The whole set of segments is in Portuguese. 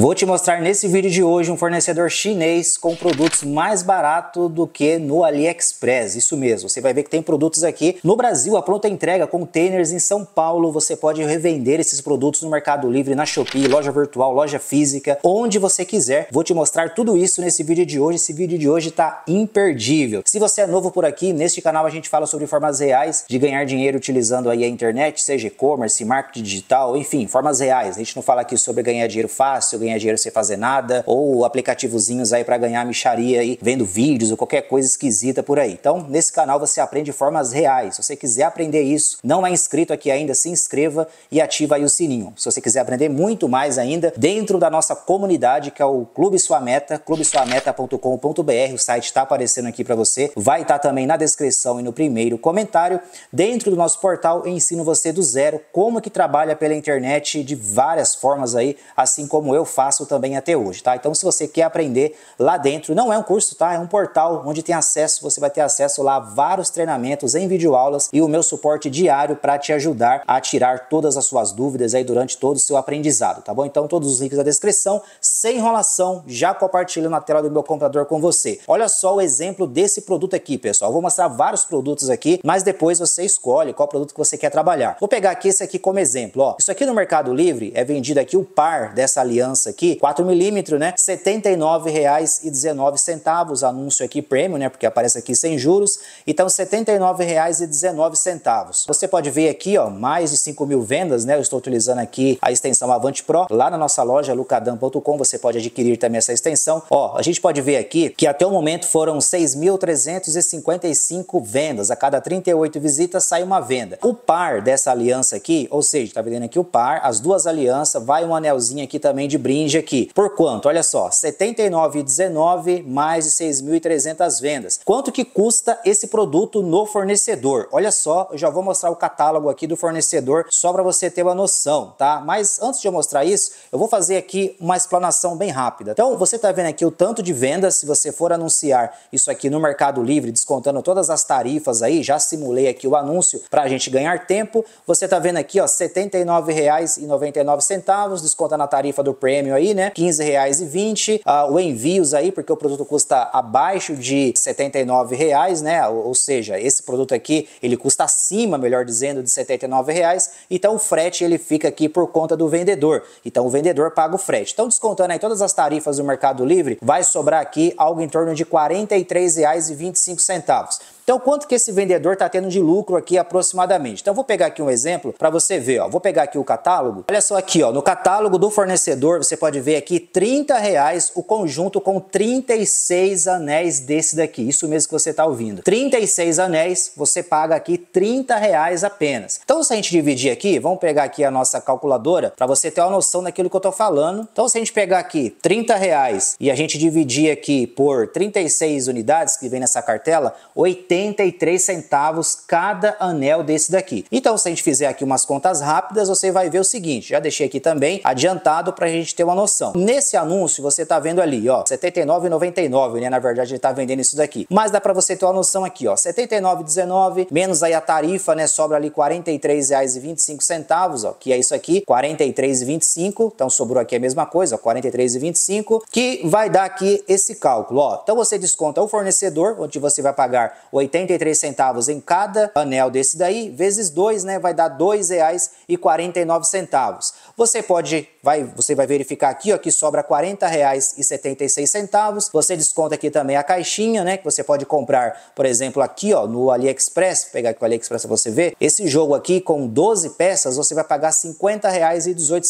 Vou te mostrar nesse vídeo de hoje um fornecedor chinês com produtos mais barato do que no AliExpress. Isso mesmo, você vai ver que tem produtos aqui no Brasil, a pronta entrega, containers em São Paulo. Você pode revender esses produtos no Mercado Livre, na Shopee, loja virtual, loja física, onde você quiser. Vou te mostrar tudo isso nesse vídeo de hoje. Esse vídeo de hoje está imperdível. Se você é novo por aqui, neste canal a gente fala sobre formas reais de ganhar dinheiro utilizando aí a internet, seja e-commerce, marketing digital, enfim, formas reais. A gente não fala aqui sobre ganhar dinheiro fácil, ganhar ganhar dinheiro sem fazer nada, ou aplicativozinhos aí para ganhar micharia aí vendo vídeos ou qualquer coisa esquisita por aí. Então, nesse canal você aprende de formas reais. Se você quiser aprender isso, não é inscrito aqui ainda, se inscreva e ativa aí o sininho. Se você quiser aprender muito mais ainda, dentro da nossa comunidade, que é o Clube Sua Meta, clubesuameta.com.br, o site está aparecendo aqui para você, vai estar tá também na descrição e no primeiro comentário. Dentro do nosso portal, eu ensino você do zero como que trabalha pela internet de várias formas aí, assim como eu faço faço também até hoje, tá? Então, se você quer aprender lá dentro, não é um curso, tá? É um portal onde tem acesso, você vai ter acesso lá a vários treinamentos em videoaulas e o meu suporte diário para te ajudar a tirar todas as suas dúvidas aí durante todo o seu aprendizado, tá bom? Então, todos os links na descrição, sem enrolação, já compartilho na tela do meu computador com você. Olha só o exemplo desse produto aqui, pessoal. Eu vou mostrar vários produtos aqui, mas depois você escolhe qual produto que você quer trabalhar. Vou pegar aqui esse aqui como exemplo, ó. Isso aqui no Mercado Livre é vendido aqui o par dessa aliança aqui, 4 milímetros, né? R$ 79,19, anúncio aqui premium, né? Porque aparece aqui sem juros. Então R$ 79,19. Você pode ver aqui, ó, mais de 5 mil vendas, né? Eu estou utilizando aqui a extensão Avante Pro lá na nossa loja lucadam.com. Você pode adquirir também essa extensão. Ó, a gente pode ver aqui que até o momento foram 6.355 vendas. A cada 38 visitas sai uma venda. O par dessa aliança aqui, ou seja, tá vendendo aqui o par, as duas alianças, vai um anelzinho aqui também de brinde Ninja aqui. Por quanto? Olha só, 79,19 mais de 6.300 vendas. Quanto que custa esse produto no fornecedor? Olha só, eu já vou mostrar o catálogo aqui do fornecedor só para você ter uma noção, tá? Mas antes de eu mostrar isso, eu vou fazer aqui uma explanação bem rápida. Então, você está vendo aqui o tanto de vendas, se você for anunciar isso aqui no Mercado Livre, descontando todas as tarifas aí, já simulei aqui o anúncio para a gente ganhar tempo. Você está vendo aqui, ó, R$ 79,99, desconta na tarifa do Premium prêmio aí, né? R$15,20. Uh, ah, o envios aí, porque o produto custa abaixo de R$79,00, né? Ou, ou, seja, esse produto aqui, ele custa acima, melhor dizendo, de R$79,00. Então o frete, ele fica aqui por conta do vendedor. Então o vendedor paga o frete. Então descontando aí todas as tarifas do Mercado Livre, vai sobrar aqui algo em torno de R$ 43,25. Então, quanto que esse vendedor está tendo de lucro aqui aproximadamente? Então, vou pegar aqui um exemplo para você ver. Ó. Vou pegar aqui o catálogo. Olha só aqui, ó, no catálogo do fornecedor, você pode ver aqui R$30,00 o conjunto com 36 anéis desse daqui. Isso mesmo que você está ouvindo. 36 anéis, você paga aqui R$30,00 apenas. Então, se a gente dividir aqui, vamos pegar aqui a nossa calculadora para você ter uma noção daquilo que eu estou falando. Então, se a gente pegar aqui R$30,00 e a gente dividir aqui por 36 unidades que vem nessa cartela, 80 83 centavos cada anel desse daqui. Então, se a gente fizer aqui umas contas rápidas, você vai ver o seguinte, já deixei aqui também adiantado para a gente ter uma noção. Nesse anúncio, você está vendo ali, ó, 79,99, né? Na verdade, ele está vendendo isso daqui. Mas dá para você ter uma noção aqui, ó, 79,19 menos aí a tarifa, né? Sobra ali R$ 43,25, ó, que é isso aqui, R$ 43,25. Então, sobrou aqui a mesma coisa, R$ 43,25, que vai dar aqui esse cálculo, ó. Então, você desconta o fornecedor, onde você vai pagar R$ 83 centavos em cada anel desse daí, vezes 2, né, vai dar R$ 2,49. Você pode, vai, você vai verificar aqui, ó, que sobra R$ 40,76. Você desconta aqui também a caixinha, né, que você pode comprar, por exemplo, aqui, ó, no AliExpress, pegar aqui o AliExpress para você ver. Esse jogo aqui com 12 peças, você vai pagar R$ 50,18.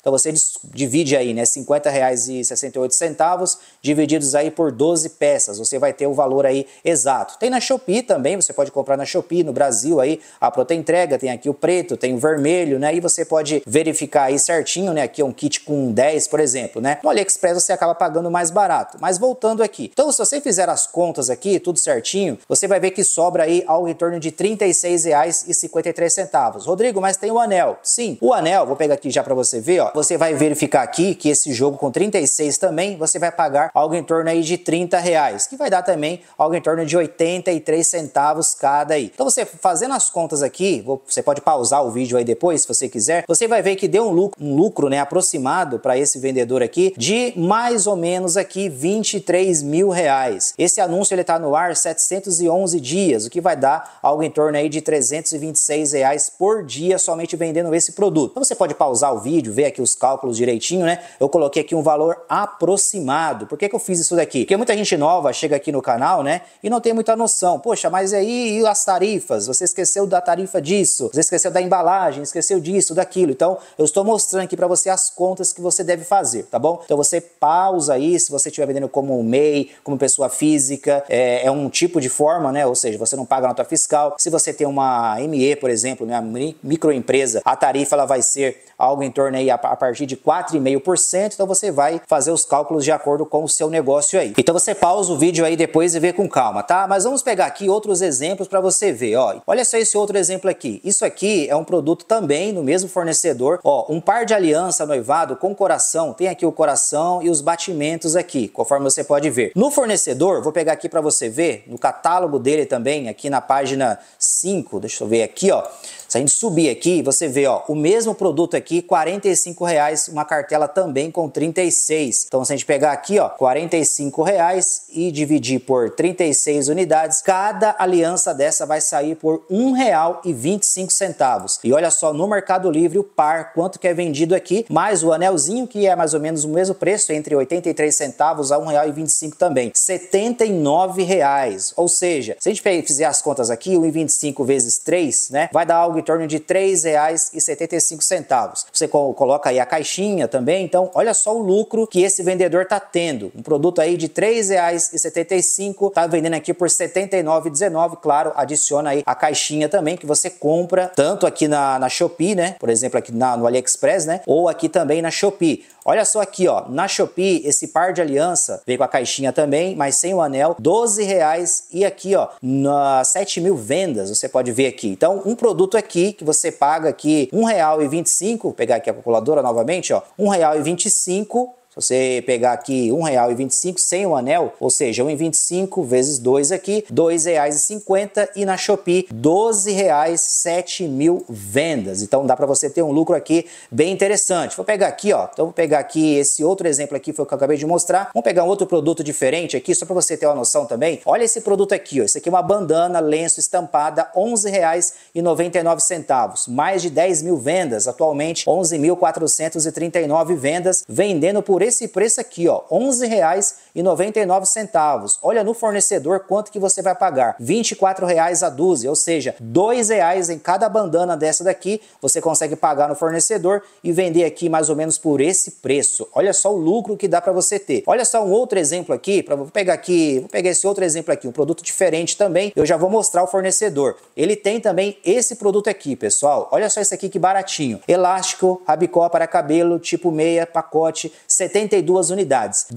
Então você divide aí, né, R$ 50,68 divididos aí por 12 peças. Você vai ter o valor aí exato. Tem na Shopee também, você pode comprar na Shopee no Brasil aí, a pronta entrega, tem aqui o preto, tem o vermelho, né? E você pode verificar aí certinho, né? Aqui é um kit com 10, por exemplo, né? No AliExpress você acaba pagando mais barato. Mas voltando aqui. Então, se você fizer as contas aqui, tudo certinho, você vai ver que sobra aí ao retorno de R$ 36,53. Rodrigo, mas tem o anel. Sim, o anel, vou pegar aqui já para você ver, ó. Você vai verificar aqui que esse jogo com 36 também, você vai pagar algo em torno aí de 30 reais, que vai dar também algo em torno de 83 centavos cada aí. Então, você fazendo as contas aqui, você pode pausar o vídeo aí depois, se você quiser, você vai ver que deu um um lucro, um lucro né, aproximado para esse vendedor aqui de mais ou menos aqui 23 mil reais. Esse anúncio ele está no ar 711 dias, o que vai dar algo em torno aí de 326 reais por dia somente vendendo esse produto. Então você pode pausar o vídeo, ver aqui os cálculos direitinho, né? Eu coloquei aqui um valor aproximado. Por que, que eu fiz isso daqui? Porque muita gente nova chega aqui no canal, né? E não tem muita noção. Poxa, mas aí as tarifas? Você esqueceu da tarifa disso? Você esqueceu da embalagem? Esqueceu disso, daquilo? Então eu estou mostrando aqui para você as contas que você deve fazer, tá bom? Então você pausa aí, se você estiver vendendo como MEI, como pessoa física, é, é, um tipo de forma, né? Ou seja, você não paga nota fiscal. Se você tem uma ME, por exemplo, né? uma microempresa, a tarifa ela vai ser algo em torno aí a, a partir de 4,5%, então você vai fazer os cálculos de acordo com o seu negócio aí. Então você pausa o vídeo aí depois e vê com calma, tá? Mas vamos pegar aqui outros exemplos para você ver, ó. Olha só esse outro exemplo aqui. Isso aqui é um produto também no mesmo fornecedor, ó, um par de aliança noivado com coração, tem aqui o coração e os batimentos aqui, conforme você pode ver. No fornecedor, vou pegar aqui para você ver, no catálogo dele também, aqui na página 5, deixa eu ver aqui, ó. Se a gente subir aqui, você vê, ó, o mesmo produto aqui, R$ reais, uma cartela também com 36. Então, se a gente pegar aqui, ó, R$ reais e dividir por 36 unidades, cada aliança dessa vai sair por R$ 1,25. E olha só, no Mercado Livre, o par, quanto quanto que é vendido aqui, mais o anelzinho que é mais ou menos o mesmo preço, entre 83 centavos a R$ 1,25 também. R$ 79,00. Ou seja, se a gente fizer as contas aqui, 1,25 vezes 3, né, vai dar algo em torno de R$ 3,75. Você coloca aí a caixinha também, então olha só o lucro que esse vendedor está tendo. Um produto aí de R$ 3,75, está vendendo aqui por R$ 79,19, claro, adiciona aí a caixinha também que você compra tanto aqui na, na Shopee, né, por exemplo, aqui na, no AliExpress, AliExpress, né? Ou aqui também na Shopee. Olha só aqui, ó, na Shopee esse par de aliança, veio com a caixinha também, mas sem o anel, 12 reais e aqui, ó, na 7 mil vendas, você pode ver aqui. Então, um produto aqui que você paga aqui R$1,25, 1,25, pegar aqui a calculadora novamente, ó, R$1,25 se você pegar aqui R$1,25 sem o anel, ou seja, R$1,25 vezes 2 aqui, R$2,50 e na Shopee R$ 12,00, mil vendas. Então dá para você ter um lucro aqui bem interessante. Vou pegar aqui, ó. Então vou pegar aqui esse outro exemplo aqui foi o que eu acabei de mostrar. Vamos pegar um outro produto diferente aqui só para você ter uma noção também. Olha esse produto aqui, ó. Isso aqui é uma bandana lenço estampada, R$11,99. Mais de 10 mil vendas atualmente, 11.439 vendas vendendo por por esse preço aqui, ó, R$ 11,00 e centavos. Olha no fornecedor quanto que você vai pagar, R$ reais a dúzia, ou seja, R$ 2,00 em cada bandana dessa daqui, você consegue pagar no fornecedor e vender aqui mais ou menos por esse preço. Olha só o lucro que dá para você ter. Olha só um outro exemplo aqui, Para vou pegar aqui, vou pegar esse outro exemplo aqui, um produto diferente também, eu já vou mostrar o fornecedor. Ele tem também esse produto aqui, pessoal. Olha só esse aqui que baratinho. Elástico, rabicó para cabelo, tipo meia, pacote, 72 unidades, R$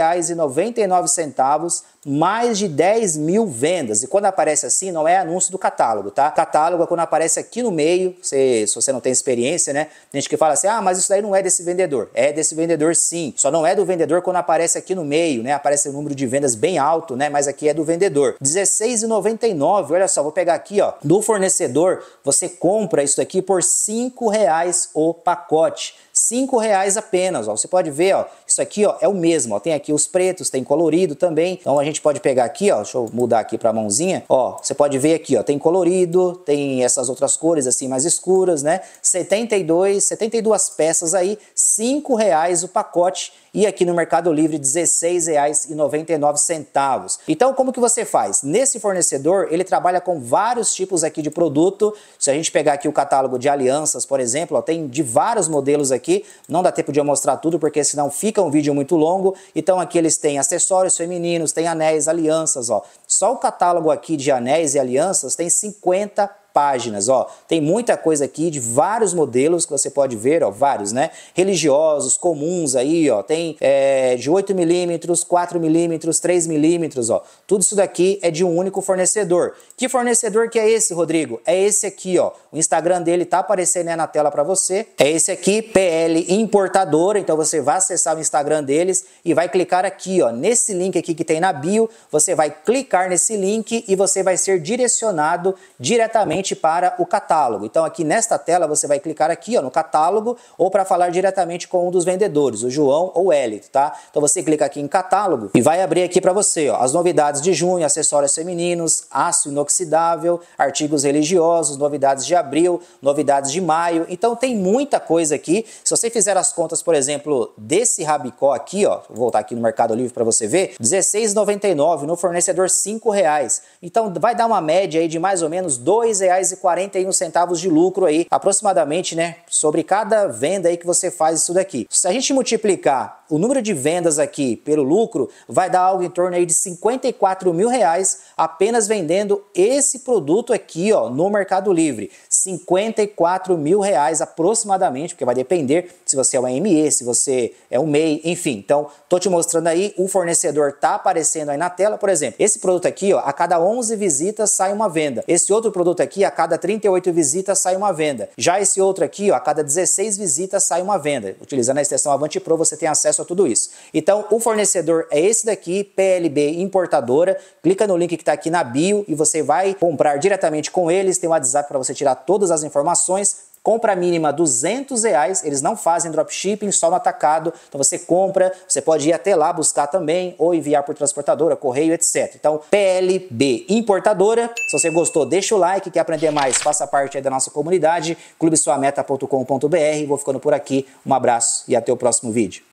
R$ e noventa e nove centavos mais de 10 mil vendas. E quando aparece assim, não é anúncio do catálogo, tá? Catálogo é quando aparece aqui no meio, se você não tem experiência, né? Tem gente que fala assim, ah, mas isso daí não é desse vendedor. É desse vendedor sim. Só não é do vendedor quando aparece aqui no meio, né? Aparece o um número de vendas bem alto, né? Mas aqui é do vendedor. R$16,99, olha só, vou pegar aqui, ó. Do fornecedor, você compra isso aqui por R$5,00 o pacote. cinco reais apenas, ó. Você pode ver, ó. Isso aqui, ó, é o mesmo, ó. Tem aqui os pretos, tem colorido também. Então a gente gente pode pegar aqui, ó, deixa eu mudar aqui para a mãozinha, ó, você pode ver aqui, ó, tem colorido, tem essas outras cores assim mais escuras, né? 72, 72 peças aí, R$ reais o pacote e aqui no Mercado Livre R$ 16,99. Então, como que você faz? Nesse fornecedor, ele trabalha com vários tipos aqui de produto. Se a gente pegar aqui o catálogo de alianças, por exemplo, ó, tem de vários modelos aqui. Não dá tempo de eu mostrar tudo, porque senão fica um vídeo muito longo. Então, aqui eles têm acessórios femininos, tem anéis, alianças, ó. Só o catálogo aqui de anéis e alianças tem 50 páginas, ó. Tem muita coisa aqui de vários modelos que você pode ver, ó, vários, né? Religiosos, comuns aí, ó. Tem é, de 8 milímetros, 4 milímetros, 3 milímetros, ó. Tudo isso daqui é de um único fornecedor. Que fornecedor que é esse, Rodrigo? É esse aqui, ó. O Instagram dele tá aparecendo aí na tela para você. É esse aqui, PL Importadora. Então você vai acessar o Instagram deles e vai clicar aqui, ó, nesse link aqui que tem na bio. Você vai clicar nesse link e você vai ser direcionado diretamente diretamente para o catálogo. Então aqui nesta tela você vai clicar aqui ó, no catálogo ou para falar diretamente com um dos vendedores, o João ou o Elito, tá? Então você clica aqui em catálogo e vai abrir aqui para você ó, as novidades de junho, acessórios femininos, aço inoxidável, artigos religiosos, novidades de abril, novidades de maio. Então tem muita coisa aqui. Se você fizer as contas, por exemplo, desse rabicó aqui, ó, vou voltar aqui no Mercado Livre para você ver, R$16,99 no fornecedor R$ reais. Então vai dar uma média aí de mais ou menos R$ e centavos de lucro aí, aproximadamente, né, sobre cada venda aí que você faz isso daqui. Se a gente multiplicar o número de vendas aqui pelo lucro, vai dar algo em torno aí de 54 mil reais apenas vendendo esse produto aqui, ó, no Mercado Livre. 54 mil reais aproximadamente, porque vai depender se você é um ME, se você é um MEI, enfim. Então, tô te mostrando aí, o fornecedor tá aparecendo aí na tela, por exemplo, esse produto aqui, ó, a cada 11 visitas sai uma venda. Esse outro produto aqui, a cada 38 visitas sai uma venda. Já esse outro aqui, ó, a cada 16 visitas sai uma venda. Utilizando a extensão Avante Pro, você tem acesso a tudo isso. Então, o fornecedor é esse daqui, PLB Importadora. Clica no link que está aqui na bio e você vai comprar diretamente com eles. Tem um WhatsApp para você tirar todas as informações Compra mínima 200 reais, eles não fazem dropshipping, só no atacado. Então você compra, você pode ir até lá buscar também ou enviar por transportadora, correio, etc. Então PLB Importadora. Se você gostou, deixa o like, quer aprender mais, faça parte da nossa comunidade, clubesuameta.com.br. Vou ficando por aqui. Um abraço e até o próximo vídeo.